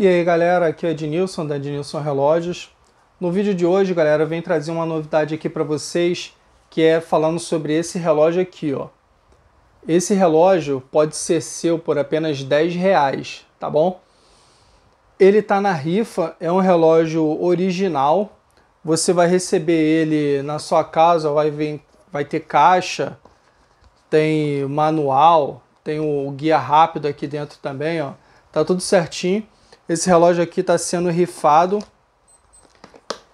E aí galera, aqui é Ednilson da Ednilson Relógios. No vídeo de hoje, galera, eu vim trazer uma novidade aqui para vocês, que é falando sobre esse relógio aqui, ó. Esse relógio pode ser seu por apenas 10 reais, tá bom? Ele tá na rifa, é um relógio original. Você vai receber ele na sua casa, vai, vir, vai ter caixa, tem manual, tem o guia rápido aqui dentro também, ó. Tá tudo certinho esse relógio aqui está sendo rifado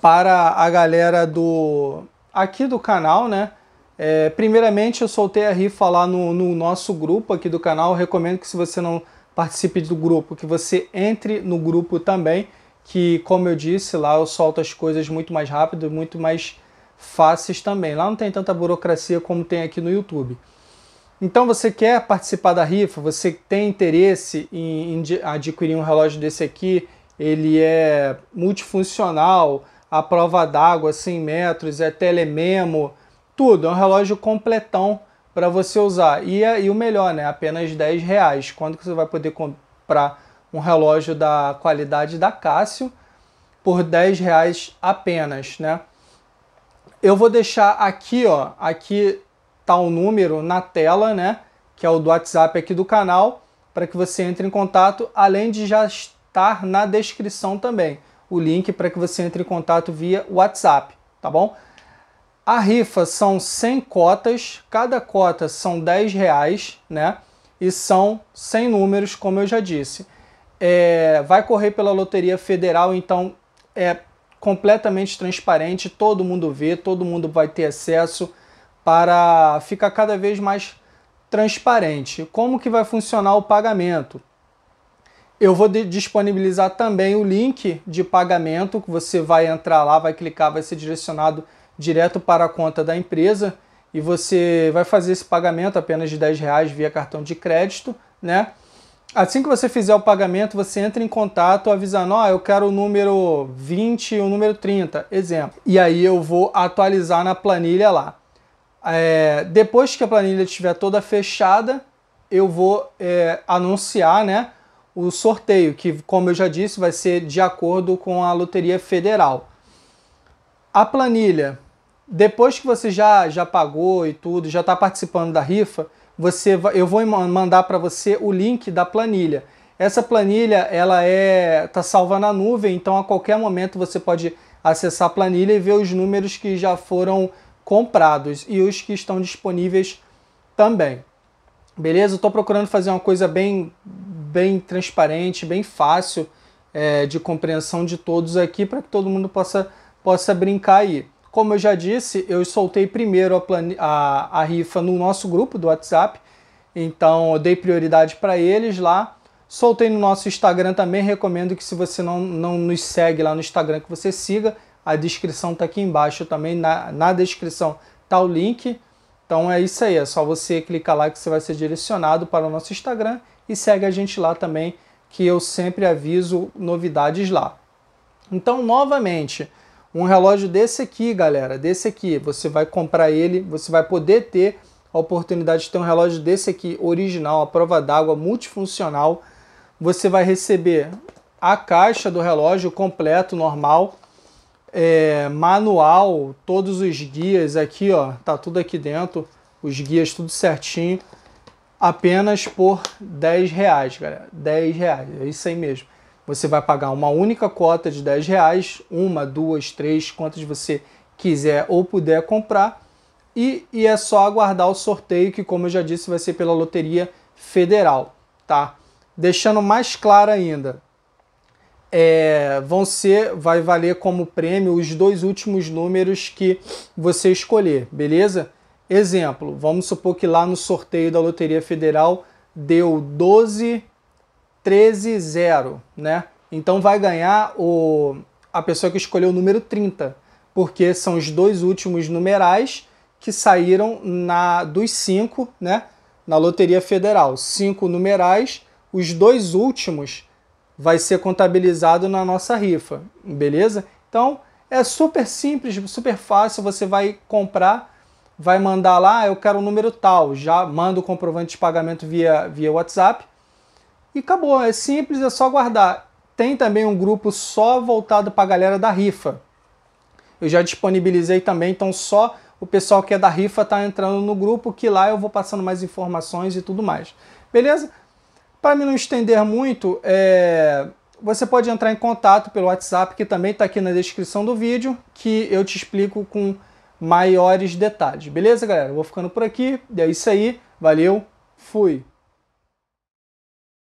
para a galera do aqui do canal, né? É, primeiramente, eu soltei a rifa lá no, no nosso grupo aqui do canal. Eu recomendo que se você não participe do grupo, que você entre no grupo também, que como eu disse, lá eu solto as coisas muito mais rápido, muito mais fáceis também. Lá não tem tanta burocracia como tem aqui no YouTube. Então você quer participar da rifa, você tem interesse em, em adquirir um relógio desse aqui, ele é multifuncional, a prova d'água, 100 metros, é telememo, tudo, é um relógio completão para você usar. E, é, e o melhor, né? Apenas 10 reais. Quando que você vai poder comprar um relógio da qualidade da Cássio por 10 reais apenas, né? Eu vou deixar aqui, ó, aqui tá o número na tela, né? Que é o do WhatsApp aqui do canal, para que você entre em contato, além de já estar na descrição também o link para que você entre em contato via WhatsApp, tá bom? A rifa são 100 cotas, cada cota são 10 reais, né? E são 100 números, como eu já disse. É, vai correr pela Loteria Federal, então é completamente transparente, todo mundo vê, todo mundo vai ter acesso para ficar cada vez mais transparente. Como que vai funcionar o pagamento? Eu vou disponibilizar também o link de pagamento que você vai entrar lá, vai clicar, vai ser direcionado direto para a conta da empresa e você vai fazer esse pagamento apenas de 10 reais via cartão de crédito, né? Assim que você fizer o pagamento, você entra em contato avisando, ó, oh, eu quero o número 20 e o número 30, exemplo. E aí eu vou atualizar na planilha lá. É, depois que a planilha estiver toda fechada, eu vou é, anunciar né, o sorteio, que, como eu já disse, vai ser de acordo com a Loteria Federal. A planilha, depois que você já, já pagou e tudo, já está participando da rifa, você eu vou mandar para você o link da planilha. Essa planilha ela é tá salva na nuvem, então a qualquer momento você pode acessar a planilha e ver os números que já foram comprados e os que estão disponíveis também. Beleza? Estou procurando fazer uma coisa bem, bem transparente, bem fácil é, de compreensão de todos aqui para que todo mundo possa, possa brincar aí. Como eu já disse, eu soltei primeiro a, a, a rifa no nosso grupo do WhatsApp, então eu dei prioridade para eles lá. Soltei no nosso Instagram também, recomendo que se você não, não nos segue lá no Instagram, que você siga. A descrição está aqui embaixo também. Na, na descrição está o link. Então é isso aí. É só você clicar lá que você vai ser direcionado para o nosso Instagram e segue a gente lá também, que eu sempre aviso novidades lá. Então, novamente, um relógio desse aqui, galera, desse aqui, você vai comprar ele, você vai poder ter a oportunidade de ter um relógio desse aqui, original, a prova d'água, multifuncional. Você vai receber a caixa do relógio completo, normal, é, manual, todos os guias aqui, ó, tá tudo aqui dentro, os guias tudo certinho, apenas por 10 reais, galera, 10 reais, é isso aí mesmo. Você vai pagar uma única cota de 10 reais, uma, duas, três, quantas você quiser ou puder comprar, e, e é só aguardar o sorteio, que como eu já disse, vai ser pela Loteria Federal, tá? Deixando mais claro ainda, é, vão ser, vai valer como prêmio os dois últimos números que você escolher, beleza? Exemplo, vamos supor que lá no sorteio da Loteria Federal deu 12, 13, 0, né? Então vai ganhar o, a pessoa que escolheu o número 30, porque são os dois últimos numerais que saíram na dos cinco, né? Na Loteria Federal. Cinco numerais, os dois últimos vai ser contabilizado na nossa rifa, beleza? Então é super simples, super fácil. Você vai comprar, vai mandar lá, ah, eu quero o um número tal, já manda o comprovante de pagamento via, via WhatsApp e acabou. É simples, é só guardar. Tem também um grupo só voltado para a galera da rifa. Eu já disponibilizei também, então só o pessoal que é da rifa está entrando no grupo que lá eu vou passando mais informações e tudo mais. Beleza? Para me não estender muito, é... você pode entrar em contato pelo WhatsApp, que também está aqui na descrição do vídeo, que eu te explico com maiores detalhes. Beleza, galera? Eu vou ficando por aqui. É isso aí. Valeu. Fui.